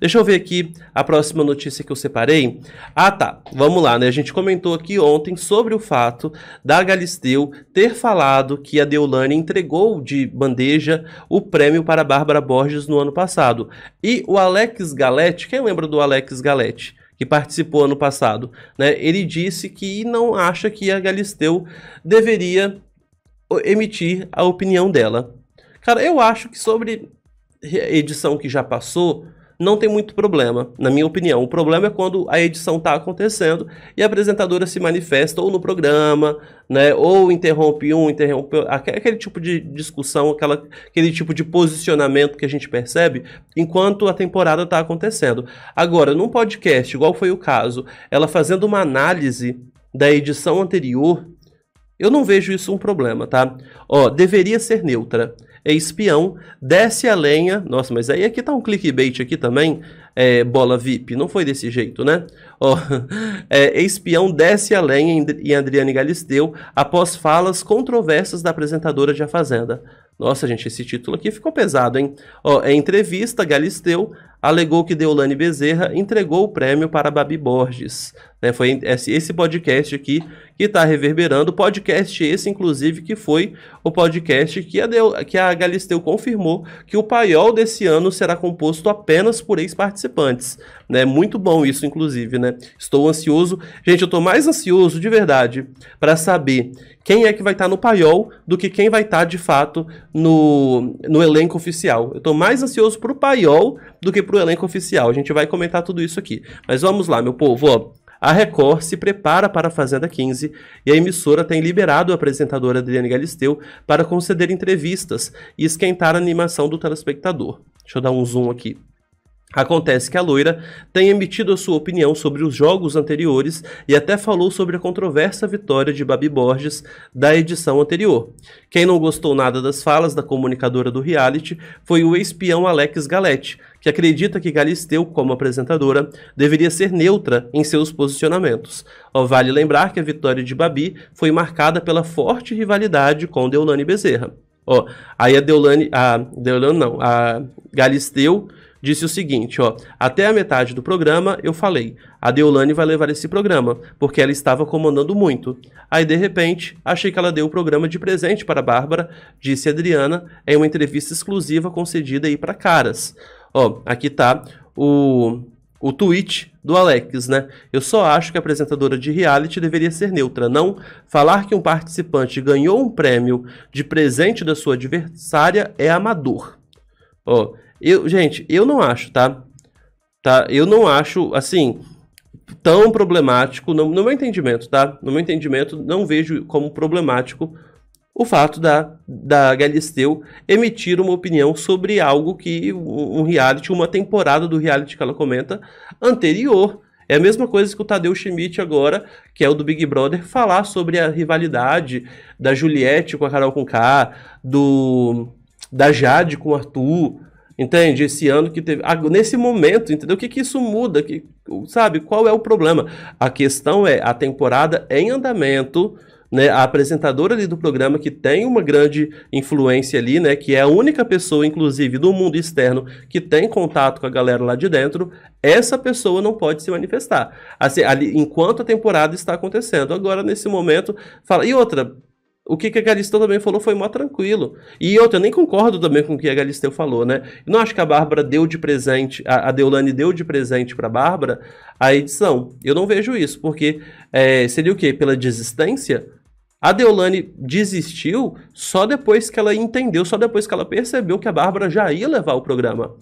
Deixa eu ver aqui a próxima notícia que eu separei. Ah, tá. Vamos lá, né? A gente comentou aqui ontem sobre o fato da Galisteu ter falado que a Deolane entregou de bandeja o prêmio para Bárbara Borges no ano passado. E o Alex Galete, quem lembra do Alex Galete? que participou ano passado, né? Ele disse que não acha que a Galisteu deveria emitir a opinião dela. Cara, eu acho que sobre edição que já passou, não tem muito problema, na minha opinião. O problema é quando a edição está acontecendo e a apresentadora se manifesta ou no programa, né, ou interrompe um, interrompe aquele tipo de discussão, aquela, aquele tipo de posicionamento que a gente percebe enquanto a temporada está acontecendo. Agora, num podcast, igual foi o caso, ela fazendo uma análise da edição anterior, eu não vejo isso um problema, tá? Ó, deveria ser neutra é espião, desce a lenha. Nossa, mas aí aqui tá um clickbait aqui também. É, bola VIP, não foi desse jeito, né? Ó, é, espião desce a lenha em, Adriane Galisteu após falas controversas da apresentadora de A Fazenda. Nossa, gente, esse título aqui ficou pesado, hein? Ó, em entrevista, Galisteu alegou que Deolane Bezerra entregou o prêmio para Babi Borges. Né? Foi esse podcast aqui que está reverberando. Podcast esse, inclusive, que foi o podcast que a, Deu, que a Galisteu confirmou que o paiol desse ano será composto apenas por ex-participantes. Né? Muito bom isso, inclusive, né? Estou ansioso. Gente, eu estou mais ansioso, de verdade, para saber quem é que vai estar tá no paiol do que quem vai estar, tá, de fato, no, no elenco oficial. Eu estou mais ansioso para o paiol do que para o elenco oficial. A gente vai comentar tudo isso aqui. Mas vamos lá, meu povo, ó. A Record se prepara para a Fazenda 15 e a emissora tem liberado a apresentadora Adriane Galisteu para conceder entrevistas e esquentar a animação do telespectador. Deixa eu dar um zoom aqui. Acontece que a loira tem emitido a sua opinião sobre os jogos anteriores e até falou sobre a controversa vitória de Babi Borges da edição anterior. Quem não gostou nada das falas da comunicadora do reality foi o espião Alex Galete, que acredita que Galisteu, como apresentadora, deveria ser neutra em seus posicionamentos. Vale lembrar que a vitória de Babi foi marcada pela forte rivalidade com Deolane Bezerra. Ó, aí a Deolane, a Deolane não, a Galisteu disse o seguinte, ó, até a metade do programa eu falei, a Deolane vai levar esse programa, porque ela estava comandando muito. Aí de repente, achei que ela deu o programa de presente para a Bárbara, disse a Adriana em uma entrevista exclusiva concedida aí para Caras. Ó, aqui tá o o tweet do Alex, né? Eu só acho que a apresentadora de reality deveria ser neutra, não falar que um participante ganhou um prêmio de presente da sua adversária é amador. Ó, oh, eu, gente, eu não acho, tá? tá? Eu não acho, assim, tão problemático, no, no meu entendimento, tá? No meu entendimento, não vejo como problemático o fato da, da Galisteu emitir uma opinião sobre algo que um reality, uma temporada do reality que ela comenta anterior. É a mesma coisa que o Tadeu Schmidt agora, que é o do Big Brother, falar sobre a rivalidade da Juliette com a Carol Conká, do da Jade com o Arthur, Entende? Esse ano que teve. Ah, nesse momento, entendeu? O que, que isso muda? Que, sabe? Qual é o problema? A questão é a temporada é em andamento. Né, a apresentadora ali do programa que tem uma grande influência ali, né, que é a única pessoa, inclusive, do mundo externo que tem contato com a galera lá de dentro, essa pessoa não pode se manifestar. Assim, ali, enquanto a temporada está acontecendo. Agora, nesse momento, fala. E outra, o que, que a Galisteu também falou foi mó tranquilo. E outra, eu nem concordo também com o que a Galisteu falou, né? Eu não acho que a Bárbara deu de presente, a, a Deolane deu de presente pra Bárbara a edição. Eu não vejo isso, porque é, seria o quê? Pela desistência? A Deolane desistiu só depois que ela entendeu, só depois que ela percebeu que a Bárbara já ia levar o programa.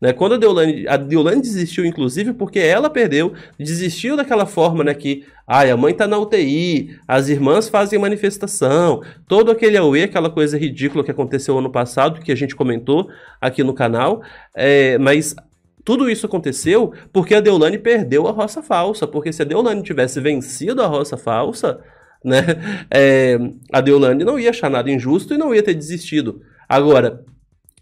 Né? Quando a Deolane, a Deolane desistiu, inclusive, porque ela perdeu, desistiu daquela forma né, que ai, a mãe está na UTI, as irmãs fazem manifestação, todo aquele auê, aquela coisa ridícula que aconteceu ano passado, que a gente comentou aqui no canal, é, mas tudo isso aconteceu porque a Deolane perdeu a roça falsa, porque se a Deolane tivesse vencido a roça falsa, né, é, a Deolane não ia achar nada injusto e não ia ter desistido. Agora,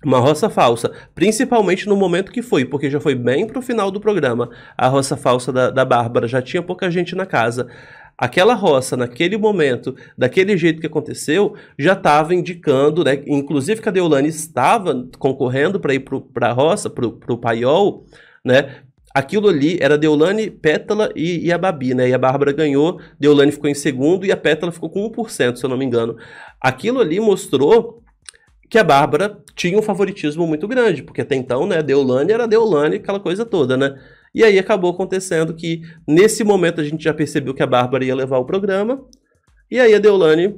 uma roça falsa, principalmente no momento que foi, porque já foi bem pro final do programa. A roça falsa da, da Bárbara já tinha pouca gente na casa aquela roça naquele momento, daquele jeito que aconteceu, já estava indicando, né? Inclusive que a Deolane estava concorrendo para ir para a roça, para o paiol, né? Aquilo ali era Deolane, Pétala e, e, a Babi, né? E a Bárbara ganhou, Deolane ficou em segundo e a Pétala ficou com 1%, se eu não me engano. Aquilo ali mostrou que a Bárbara tinha um favoritismo muito grande, porque até então, né, Deolane era Deolane, aquela coisa toda, né? E aí acabou acontecendo que, nesse momento, a gente já percebeu que a Bárbara ia levar o programa, e aí a Deolane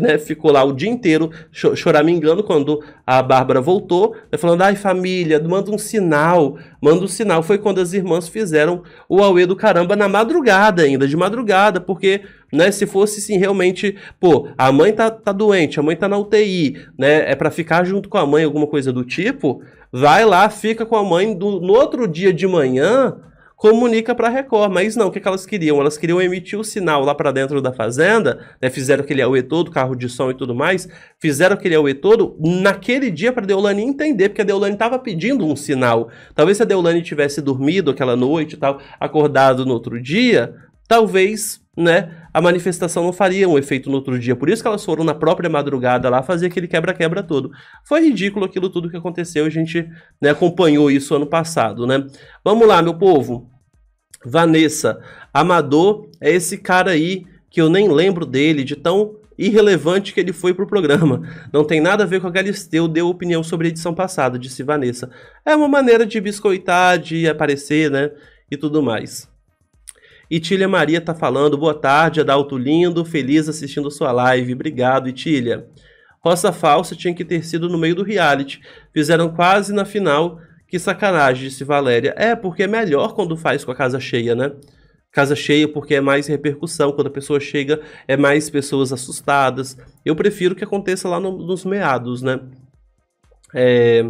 né, ficou lá o dia inteiro choramingando quando a Bárbara voltou, né, falando, ai família, manda um sinal, manda um sinal. Foi quando as irmãs fizeram o Aue do caramba na madrugada ainda, de madrugada, porque né, se fosse sim realmente, pô, a mãe tá, tá doente, a mãe tá na UTI, né, é para ficar junto com a mãe, alguma coisa do tipo, vai lá, fica com a mãe do, no outro dia de manhã, comunica para a Record. Mas não, o que, que elas queriam? Elas queriam emitir o sinal lá para dentro da fazenda, né? fizeram aquele auê todo, carro de som e tudo mais, fizeram aquele auê todo naquele dia para a Deolane entender, porque a Deolane estava pedindo um sinal. Talvez se a Deolane tivesse dormido aquela noite e tal, acordado no outro dia, talvez né, a manifestação não faria um efeito no outro dia. Por isso que elas foram na própria madrugada lá fazer aquele quebra-quebra todo. Foi ridículo aquilo tudo que aconteceu, a gente né, acompanhou isso ano passado, né? Vamos lá, meu povo. Vanessa Amador é esse cara aí que eu nem lembro dele, de tão irrelevante que ele foi pro programa. Não tem nada a ver com a Galisteu, deu opinião sobre a edição passada, disse Vanessa. É uma maneira de biscoitar, de aparecer, né? E tudo mais. Itília Maria tá falando, boa tarde, Adalto lindo, feliz assistindo sua live. Obrigado, Itília. Roça Falsa tinha que ter sido no meio do reality. Fizeram quase na final, que sacanagem, disse Valéria. É, porque é melhor quando faz com a casa cheia, né? Casa cheia porque é mais repercussão, quando a pessoa chega é mais pessoas assustadas. Eu prefiro que aconteça lá no, nos meados, né? É...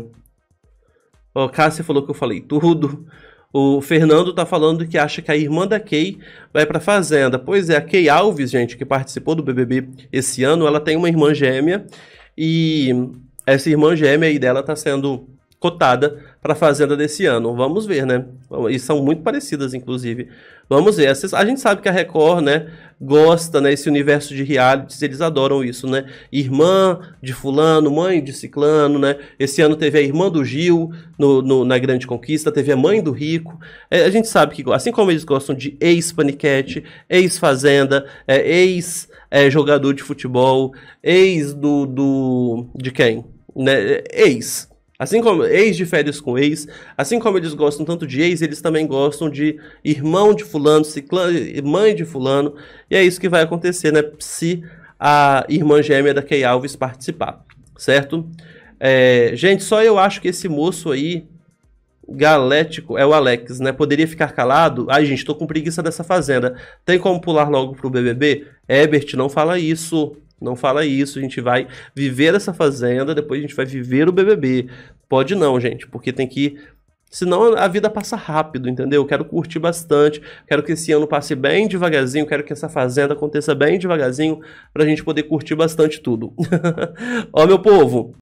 O Cássia falou que eu falei tudo. O Fernando tá falando que acha que a irmã da Kay vai pra fazenda. Pois é, a Kay Alves, gente, que participou do BBB esse ano, ela tem uma irmã gêmea e essa irmã gêmea aí dela tá sendo cotada para a Fazenda desse ano. Vamos ver, né? E são muito parecidas, inclusive. Vamos ver. A gente sabe que a Record, né, gosta, né, esse universo de realities, eles adoram isso, né? Irmã de fulano, mãe de ciclano, né? Esse ano teve a irmã do Gil no, no na Grande Conquista, teve a mãe do Rico. É, a gente sabe que, assim como eles gostam de ex-paniquete, ex-fazenda, é, ex-jogador é, de futebol, ex do, do... de quem? Né? É, ex Assim como ex de férias com ex, assim como eles gostam tanto de ex, eles também gostam de irmão de fulano, ciclano, mãe de fulano, e é isso que vai acontecer, né? Se a irmã gêmea da Kay Alves participar, certo? É, gente, só eu acho que esse moço aí, galético, é o Alex, né? Poderia ficar calado? Ai, gente, tô com preguiça dessa fazenda. Tem como pular logo pro BBB? Ebert, não fala isso. Não fala isso, a gente vai viver essa fazenda, depois a gente vai viver o BBB. Pode não, gente, porque tem que Senão a vida passa rápido, entendeu? Eu quero curtir bastante, quero que esse ano passe bem devagarzinho, quero que essa fazenda aconteça bem devagarzinho, pra gente poder curtir bastante tudo. Ó, meu povo,